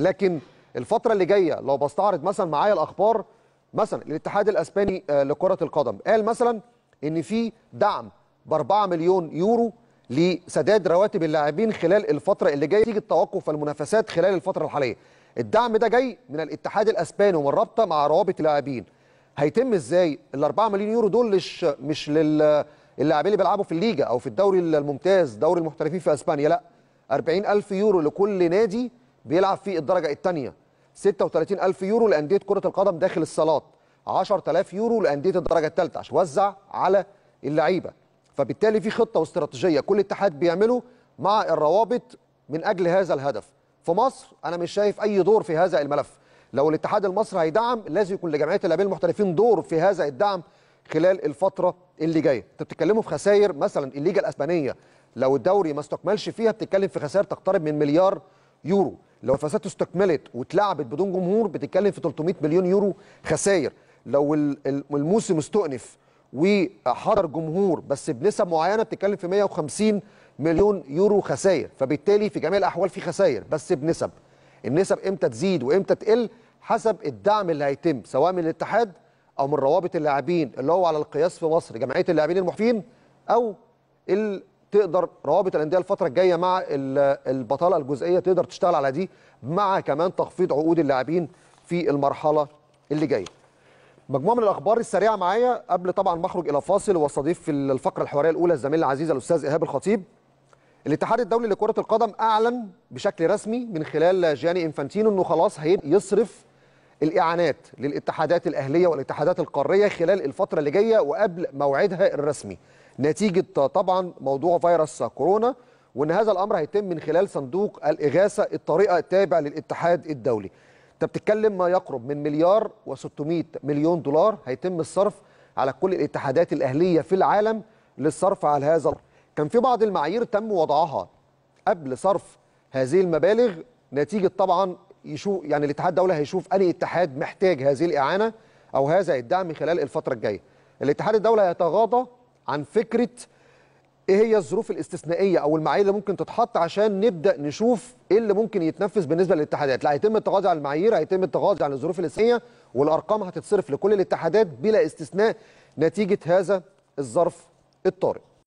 لكن الفتره اللي جايه لو بستعرض مثلا معايا الاخبار مثلا الاتحاد الاسباني آه، لكره القدم قال مثلا ان في دعم ب 4 مليون يورو لسداد رواتب اللاعبين خلال الفتره اللي جايه تيجي التوقف المنافسات خلال الفتره الحاليه الدعم ده جاي من الاتحاد الاسباني ومن رابطه مع روابط اللاعبين هيتم ازاي ال 4 مليون يورو دول مش مش للاعبين اللي بيلعبوا في الليجا او في الدوري الممتاز دوري المحترفين في اسبانيا لا 40000 يورو لكل نادي بيلعب في الدرجه الثانيه 36 ألف يورو لانديه كره القدم داخل الصالات 10000 يورو لانديه الدرجه الثالثه عشان توزع على اللعيبه فبالتالي في خطه واستراتيجيه كل اتحاد بيعمله مع الروابط من اجل هذا الهدف في مصر انا مش شايف اي دور في هذا الملف لو الاتحاد المصري هيدعم لازم يكون لجمعيه اللاعبين المحترفين دور في هذا الدعم خلال الفتره اللي جايه انت بتتكلموا في خسائر مثلا الليجا الاسبانيه لو الدوري ما استكملش فيها بتتكلم في خسائر تقترب من مليار يورو لو الفساد استكملت واتلعبت بدون جمهور بتتكلم في 300 مليون يورو خسائر لو الموسم استؤنف وحضر جمهور بس بنسب معينه بتتكلم في 150 مليون يورو خسائر فبالتالي في جميع الاحوال في خسائر بس بنسب النسب امتى تزيد وامتى تقل حسب الدعم اللي هيتم سواء من الاتحاد او من روابط اللاعبين اللي هو على القياس في مصر جمعيه اللاعبين المحفين او تقدر روابط الانديه الفتره الجايه مع البطاله الجزئيه تقدر تشتغل على دي مع كمان تخفيض عقود اللاعبين في المرحله اللي جايه. مجموعه من الاخبار السريعه معايا قبل طبعا ما اخرج الى فاصل واستضيف في الفقره الحواريه الاولى الزميل العزيز الاستاذ ايهاب الخطيب. الاتحاد الدولي لكره القدم اعلن بشكل رسمي من خلال جياني انفانتينو انه خلاص هيصرف الاعانات للاتحادات الاهليه والاتحادات القاريه خلال الفتره اللي جايه وقبل موعدها الرسمي. نتيجه طبعا موضوع فيروس كورونا وان هذا الامر هيتم من خلال صندوق الاغاثه الطريقه التابع للاتحاد الدولي انت بتتكلم ما يقرب من مليار و600 مليون دولار هيتم الصرف على كل الاتحادات الاهليه في العالم للصرف على هذا كان في بعض المعايير تم وضعها قبل صرف هذه المبالغ نتيجه طبعا يشوف يعني الاتحاد الدولي هيشوف اي اتحاد محتاج هذه الاعانه او هذا الدعم خلال الفتره الجايه الاتحاد الدولي هيتغاضى عن فكره ايه هي الظروف الاستثنائيه او المعايير اللي ممكن تتحط عشان نبدا نشوف ايه اللي ممكن يتنفذ بالنسبه للاتحادات لا هيتم التغاضي عن المعايير هيتم التغاضي عن الظروف الاستثنائيه والارقام هتتصرف لكل الاتحادات بلا استثناء نتيجه هذا الظرف الطارئ